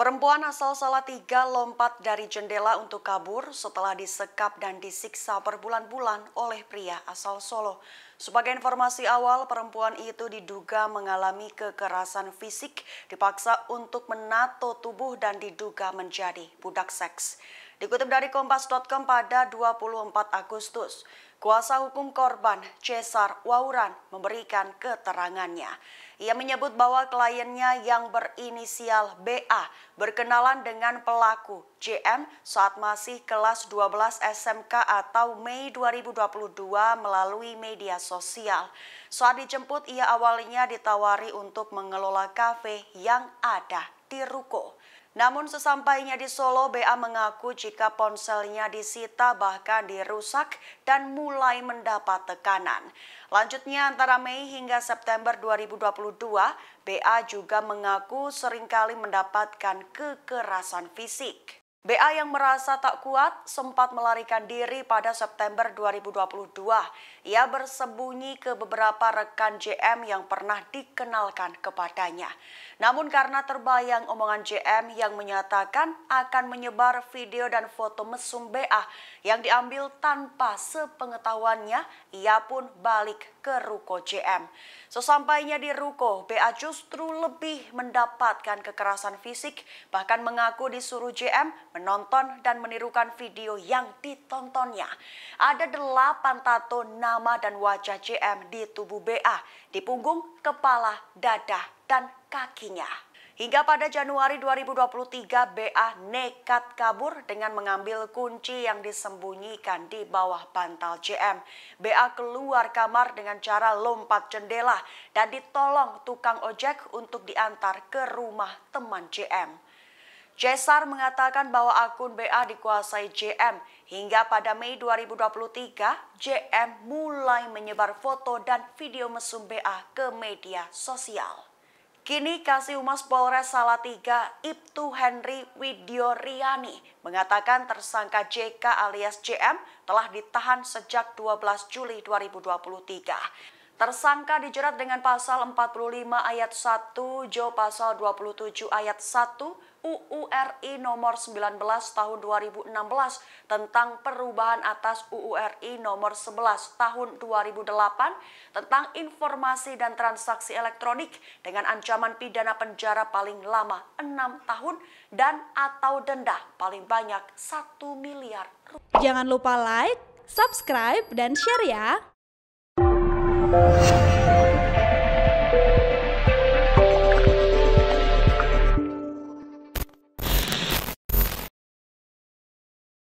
Perempuan asal Salatiga lompat dari jendela untuk kabur setelah disekap dan disiksa berbulan-bulan oleh pria asal Solo. Sebagai informasi awal, perempuan itu diduga mengalami kekerasan fisik, dipaksa untuk menato tubuh dan diduga menjadi budak seks. Dikutip dari Kompas.com pada 24 Agustus, kuasa hukum korban Cesar Wauran memberikan keterangannya. Ia menyebut bahwa kliennya yang berinisial BA berkenalan dengan pelaku JM saat masih kelas 12 SMK atau Mei 2022 melalui media sosial. Saat dijemput ia awalnya ditawari untuk mengelola kafe yang ada di ruko. Namun sesampainya di Solo, BA mengaku jika ponselnya disita bahkan dirusak dan mulai mendapat tekanan. Lanjutnya antara Mei hingga September 2022, BA juga mengaku seringkali mendapatkan kekerasan fisik. BA yang merasa tak kuat sempat melarikan diri pada September 2022. Ia bersembunyi ke beberapa rekan JM yang pernah dikenalkan kepadanya. Namun karena terbayang omongan JM yang menyatakan akan menyebar video dan foto mesum BA yang diambil tanpa sepengetahuannya, ia pun balik ke ruko JM. Sesampainya di ruko, BA justru lebih mendapatkan kekerasan fisik, bahkan mengaku disuruh JM menonton dan menirukan video yang ditontonnya. Ada delapan tato nama dan wajah JM di tubuh BA, di punggung, kepala, dada, dan kakinya. Hingga pada Januari 2023, BA nekat kabur dengan mengambil kunci yang disembunyikan di bawah bantal JM. BA keluar kamar dengan cara lompat jendela dan ditolong tukang ojek untuk diantar ke rumah teman JM. Cesar mengatakan bahwa akun BA dikuasai JM. Hingga pada Mei 2023, JM mulai menyebar foto dan video mesum BA ke media sosial. Kini Kasih Humas Polres Salatiga, Ibtu Henry Widyo Riani mengatakan tersangka JK alias JM telah ditahan sejak 12 Juli 2023. Tersangka dijerat dengan pasal 45 ayat 1, Jo pasal 27 ayat 1, UU RI nomor 19 tahun 2016 tentang perubahan atas UU RI nomor 11 tahun 2008 tentang informasi dan transaksi elektronik dengan ancaman pidana penjara paling lama 6 tahun dan atau denda paling banyak 1 miliar Jangan lupa like, subscribe, dan share ya! Thank you.